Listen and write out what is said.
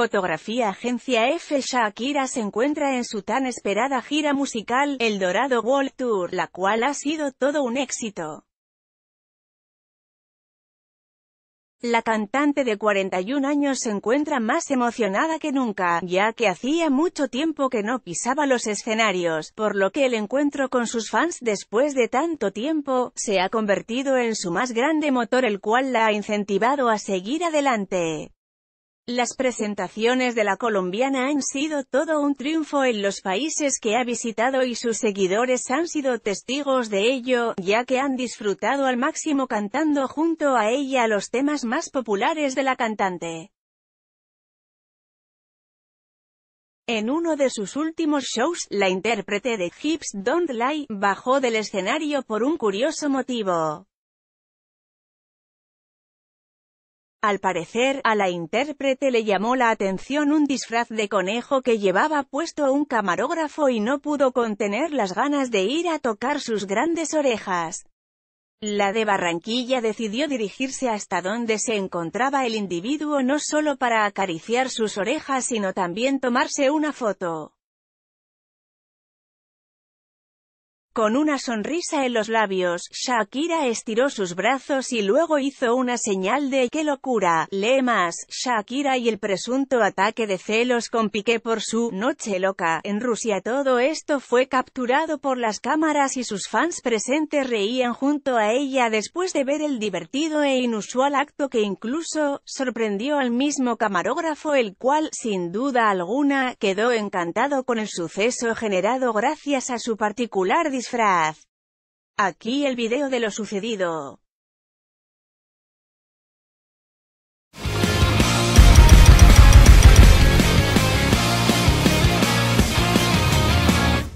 Fotografía Agencia F. Shakira se encuentra en su tan esperada gira musical, El Dorado World Tour, la cual ha sido todo un éxito. La cantante de 41 años se encuentra más emocionada que nunca, ya que hacía mucho tiempo que no pisaba los escenarios, por lo que el encuentro con sus fans después de tanto tiempo, se ha convertido en su más grande motor el cual la ha incentivado a seguir adelante. Las presentaciones de la colombiana han sido todo un triunfo en los países que ha visitado y sus seguidores han sido testigos de ello, ya que han disfrutado al máximo cantando junto a ella los temas más populares de la cantante. En uno de sus últimos shows, la intérprete de Hips Don't Lie, bajó del escenario por un curioso motivo. Al parecer, a la intérprete le llamó la atención un disfraz de conejo que llevaba puesto un camarógrafo y no pudo contener las ganas de ir a tocar sus grandes orejas. La de Barranquilla decidió dirigirse hasta donde se encontraba el individuo no solo para acariciar sus orejas sino también tomarse una foto. Con una sonrisa en los labios, Shakira estiró sus brazos y luego hizo una señal de ¡qué locura! Lee más, Shakira y el presunto ataque de celos con Piqué por su «noche loca». En Rusia todo esto fue capturado por las cámaras y sus fans presentes reían junto a ella después de ver el divertido e inusual acto que incluso sorprendió al mismo camarógrafo el cual, sin duda alguna, quedó encantado con el suceso generado gracias a su particular disfraz. Aquí el video de lo sucedido.